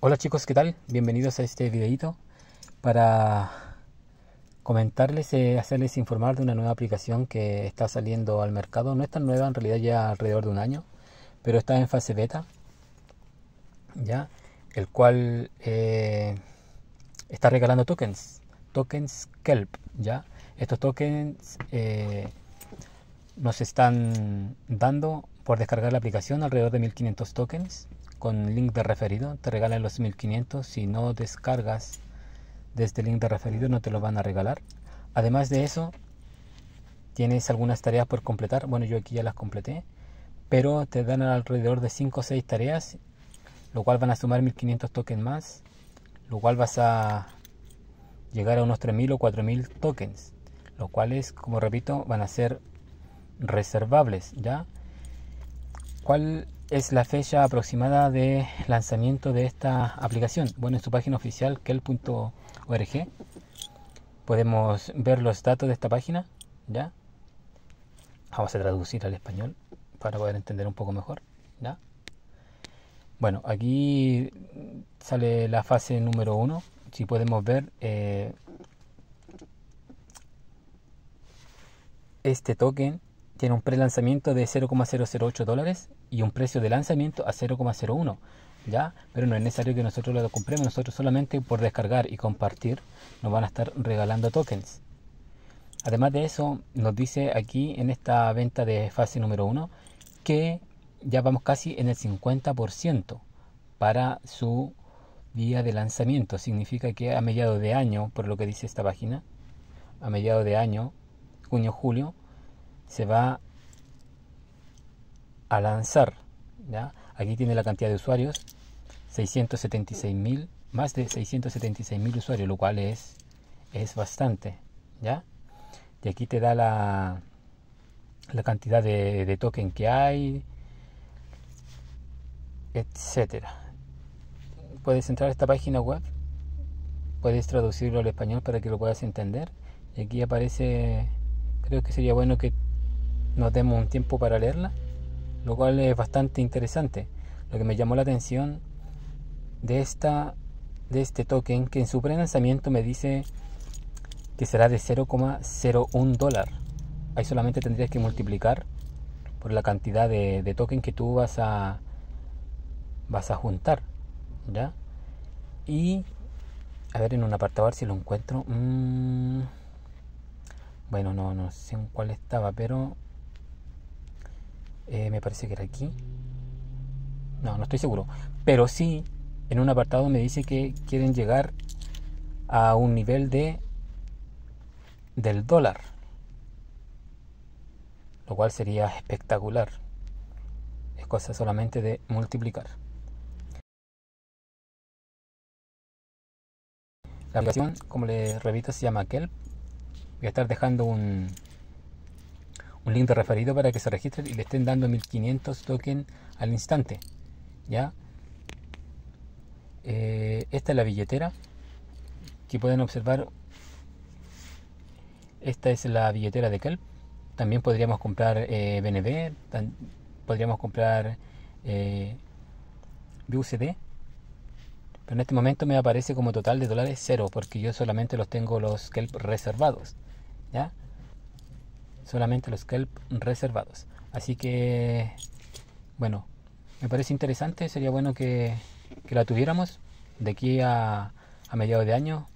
Hola chicos, ¿qué tal? Bienvenidos a este videito para comentarles, eh, hacerles informar de una nueva aplicación que está saliendo al mercado. No es tan nueva, en realidad ya alrededor de un año, pero está en fase beta, ya, el cual eh, está regalando tokens, tokens Kelp, ya. Estos tokens eh, nos están dando por descargar la aplicación alrededor de 1500 tokens con link de referido te regalan los 1500. Si no descargas de este link de referido no te lo van a regalar. Además de eso, tienes algunas tareas por completar. Bueno, yo aquí ya las completé. Pero te dan alrededor de 5 o 6 tareas, lo cual van a sumar 1500 tokens más, lo cual vas a llegar a unos 3000 o 4000 tokens, los cuales, como repito, van a ser reservables, ¿ya? ¿Cuál es la fecha aproximada de lanzamiento de esta aplicación. Bueno, en su página oficial, kel.org, podemos ver los datos de esta página. ¿ya? Vamos a traducir al español para poder entender un poco mejor. ¿ya? Bueno, aquí sale la fase número uno. Si podemos ver, eh, este token tiene un prelanzamiento de 0,008 dólares y un precio de lanzamiento a 0,01, ¿ya? Pero no es necesario que nosotros lo compremos, nosotros solamente por descargar y compartir nos van a estar regalando tokens. Además de eso, nos dice aquí en esta venta de fase número 1 que ya vamos casi en el 50% para su día de lanzamiento. Significa que a mediados de año, por lo que dice esta página, a mediados de año, junio, julio, se va a lanzar. ¿ya? Aquí tiene la cantidad de usuarios, 676.000, más de 676.000 usuarios, lo cual es, es bastante. ¿ya? Y aquí te da la, la cantidad de, de token que hay, etcétera. Puedes entrar a esta página web, puedes traducirlo al español para que lo puedas entender. Y aquí aparece, creo que sería bueno que nos demos un tiempo para leerla, lo cual es bastante interesante. Lo que me llamó la atención de, esta, de este token, que en su pre-lanzamiento me dice que será de 0,01 dólar. Ahí solamente tendrías que multiplicar por la cantidad de, token que tú vas a, vas a juntar. ¿Ya? Y a ver en un apartado a ver si lo encuentro. Mm, bueno, no, no sé en cuál estaba, pero eh, me parece que era aquí, no, no estoy seguro, pero sí en un apartado me dice que quieren llegar a un nivel de del dólar, lo cual sería espectacular. Es cosa solamente de multiplicar. La aplicación, como le repito, se llama Kelp. Voy a estar dejando un, un link de referido para que se registren y le estén dando 1500 tokens al instante. ¿Ya? Eh, esta es la billetera que pueden observar. Esta es la billetera de Kelp. También podríamos comprar BNB, eh, podríamos comprar eh, Pero en este momento me aparece como total de dólares cero porque yo solamente los tengo los Kelp reservados. ¿Ya? solamente los kelp reservados. Así que, bueno, me parece interesante, sería bueno que, la tuviéramos de aquí a, mediados de año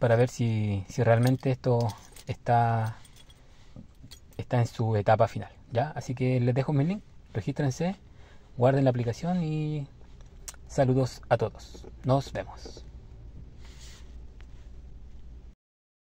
para ver si, si realmente esto está, está en su etapa final. ¿ya? Así que les dejo mi link, regístrense, guarden la aplicación y saludos a todos. Nos vemos.